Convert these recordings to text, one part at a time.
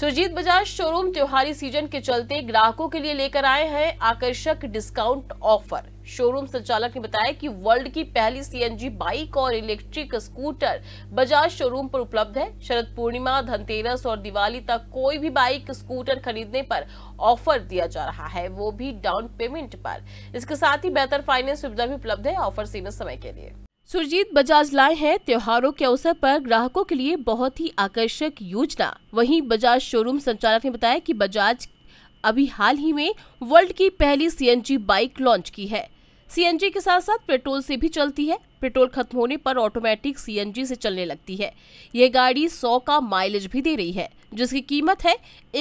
Surjit Bajaj showroom त्योहारी season के चलते ग्राहकों के लिए लेकर आए हैं आकर्षक डिस्काउंट ऑफर शोरूम संचालक ने बताया कि वर्ल्ड की पहली सीएनजी बाइक और इलेक्ट्रिक स्कूटर बजाज शोरूम पर उपलब्ध है शरद पूर्णिमा धनतेरस और दिवाली तक कोई भी बाइक स्कूटर खरीदने पर ऑफर दिया जा रहा है वो भी डाउन पेमेंट पर इसके साथ ही बेहतर फाइनेंस सुविधा भी उपलब्ध है ऑफर सीमित समय के लिए सुरजीत बजाज लाए हैं त्योहारों के अवसर पर ग्राहकों के लिए बहुत ही आकर्षक योजना वहीं बजाज शोरूम संचालक ने बताया कि बजाज अभी हाल ही में वर्ल्ड की पहली सीएनजी बाइक लॉन्च की है सीएनजी के साथ साथ पेट्रोल से भी चलती है पेट्रोल खत्म होने पर ऑटोमेटिक सीएनजी से चलने लगती है ये गाड़ी 100 का माइलेज भी दे रही है जिसकी कीमत है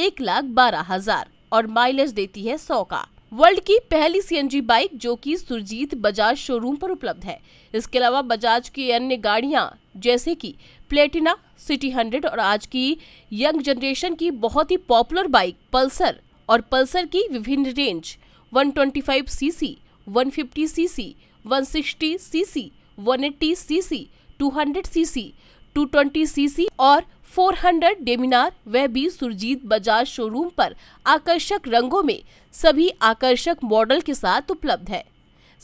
एक लाख बारह हजार और माइलेज देती है 100 का वर्ल्ड की पहली सीएनजी बाइक जो कि सुरजीत बजाज शोरूम पर उपलब्ध है इसके अलावा बजाज की अन्य गाड़ियां जैसे कि प्लेटिना सिटी हंड्रेड और आज की यंग जनरेशन की बहुत ही पॉपुलर बाइक पल्सर और पल्सर की विभिन्न range 125 CC 150 CC 160 CC 180 CC 200 CC 220 CC और 400 डेमिनार वह भी सुरजीत बजाज शोरूम पर आकर्षक रंगों में सभी आकर्षक मॉडल के साथ उपलब्ध है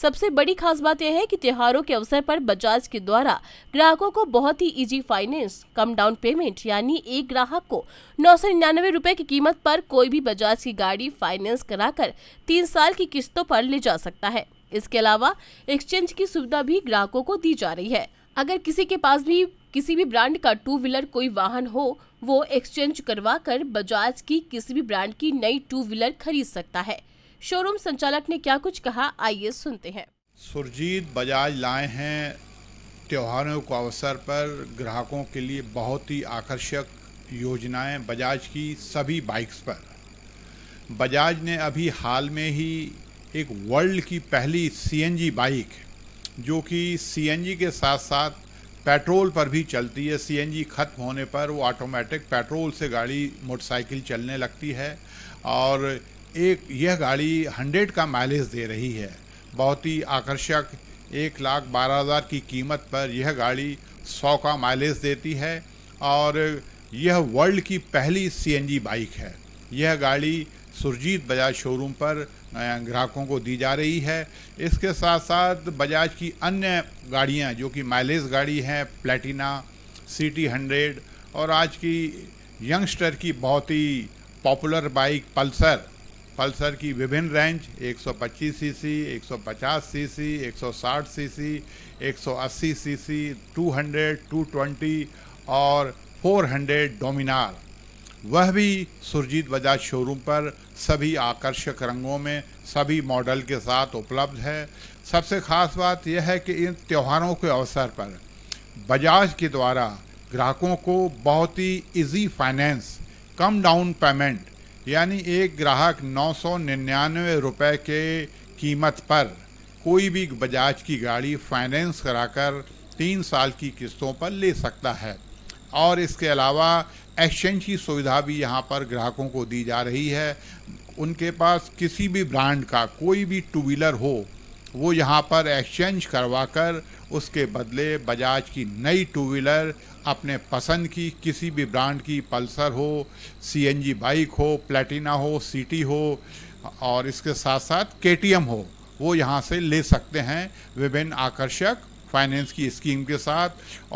सबसे बड़ी खास बात यह है कि त्योहारों के अवसर पर बजाज के द्वारा ग्राहकों को बहुत ही इजी फाइनेंस कम डाउन पेमेंट यानी एक ग्राहक को नौ सौ निन्यानवे रूपए की कीमत पर कोई भी बजाज की गाड़ी फाइनेंस कराकर तीन साल की किस्तों पर ले जा सकता है इसके अलावा एक्सचेंज की सुविधा भी ग्राहकों को दी जा रही है अगर किसी के पास भी किसी भी ब्रांड का टू व्हीलर कोई वाहन हो वो एक्सचेंज करवा कर बजाज की किसी भी ब्रांड की नई टू व्हीलर खरीद सकता है शोरूम संचालक ने क्या कुछ कहा आइए सुनते हैं सुरजीत बजाज लाए हैं त्योहारों को अवसर पर ग्राहकों के लिए बहुत ही आकर्षक योजनाएं बजाज की सभी बाइक्स पर बजाज ने अभी हाल में ही एक वर्ल्ड की पहली सीएनजी बाइक जो कि सीएनजी के साथ साथ पेट्रोल पर भी चलती है सीएनजी ख़त्म होने पर वो ऑटोमेटिक पेट्रोल से गाड़ी मोटरसाइकिल चलने लगती है और एक यह गाड़ी हंड्रेड का माइलेज दे रही है बहुत ही आकर्षक एक लाख बारह हज़ार की कीमत पर यह गाड़ी सौ का माइलेज देती है और यह वर्ल्ड की पहली सीएनजी बाइक है यह गाड़ी सुरजीत बजाज शोरूम पर ग्राहकों को दी जा रही है इसके साथ साथ बजाज की अन्य गाड़ियां जो कि माइलेज गाड़ी हैं प्लेटिना टी हंड्रेड और आज की यंगस्टर की बहुत ही पॉपुलर बाइक पल्सर पल्सर की विभिन्न range 125 CC 150 CC 160 CC 180 CC 200 220 और 400 डोमिनार वह भी सुरजीत बजाज शोरूम पर सभी आकर्षक रंगों में सभी मॉडल के साथ उपलब्ध है सबसे ख़ास बात यह है कि इन त्योहारों के अवसर पर बजाज के द्वारा ग्राहकों को बहुत ही इजी फाइनेंस कम डाउन पेमेंट यानी एक ग्राहक नौ सौ निन्यानवे रुपये के कीमत पर कोई भी बजाज की गाड़ी फाइनेंस कराकर तीन साल की किस्तों पर ले सकता है और इसके अलावा एक्सचेंज की सुविधा भी यहाँ पर ग्राहकों को दी जा रही है उनके पास किसी भी ब्रांड का कोई भी टू व्हीलर हो वो यहाँ पर एक्सचेंज करवा कर उसके बदले बजाज की नई टू व्हीलर अपने पसंद की किसी भी ब्रांड की पल्सर हो सीएनजी बाइक हो प्लेटिना हो सिटी हो और इसके साथ साथ केटीएम हो वो यहाँ से ले सकते हैं विभिन्न आकर्षक फाइनेंस की स्कीम के साथ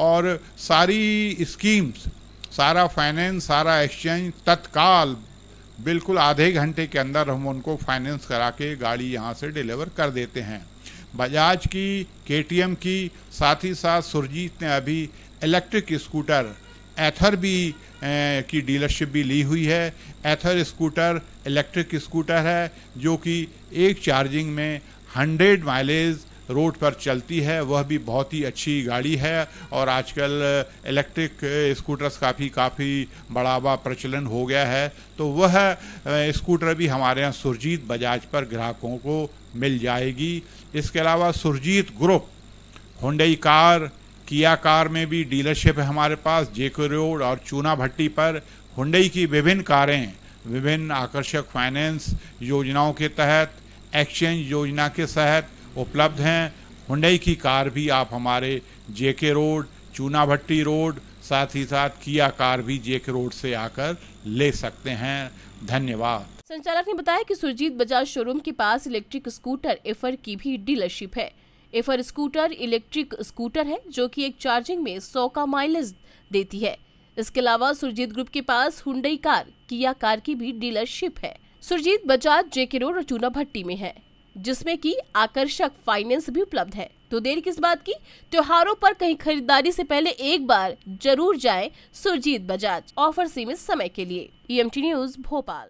और सारी स्कीम्स सारा फाइनेंस सारा एक्सचेंज तत्काल बिल्कुल आधे घंटे के अंदर हम उनको फाइनेंस करा के गाड़ी यहाँ से डिलीवर कर देते हैं बजाज की के की साथ ही साथ सुरजीत ने अभी इलेक्ट्रिक स्कूटर एथर भी ए, की डीलरशिप भी ली हुई है एथर स्कूटर इलेक्ट्रिक स्कूटर है जो कि एक चार्जिंग में 100 माइलेज रोड पर चलती है वह भी बहुत ही अच्छी गाड़ी है और आजकल इलेक्ट्रिक स्कूटर्स का भी काफ़ी बढ़ावा प्रचलन हो गया है तो वह स्कूटर भी हमारे यहाँ सुरजीत बजाज पर ग्राहकों को मिल जाएगी इसके अलावा Surjit group Hyundai car Kia car में भी डीलरशिप है हमारे पास जेके रोड और चूना भट्टी पर हुंडई की विभिन्न कारें विभिन्न आकर्षक फाइनेंस योजनाओं के तहत एक्सचेंज योजना के तहत उपलब्ध हैं हुंडई की कार भी आप हमारे जेके रोड चूना भट्टी रोड साथ ही साथ किया कार भी जेके रोड से आकर ले सकते हैं धन्यवाद संचालक ने बताया कि सुरजीत बजाज शोरूम के पास इलेक्ट्रिक स्कूटर एफर की भी डीलरशिप है एफर स्कूटर इलेक्ट्रिक स्कूटर है जो कि एक चार्जिंग में 100 का माइलेज देती है इसके अलावा सुरजीत ग्रुप के पास हुंडई कार किया कार की भी डीलरशिप है सुरजीत बजाज जेके रोड और चूना भट्टी में है जिसमें कि आकर्षक फाइनेंस भी उपलब्ध है तो देर किस बात की त्योहारों पर कहीं खरीदारी से पहले एक बार जरूर जाएं सुरजीत बजाज ऑफर सीमित समय के लिए ईएमटी e न्यूज भोपाल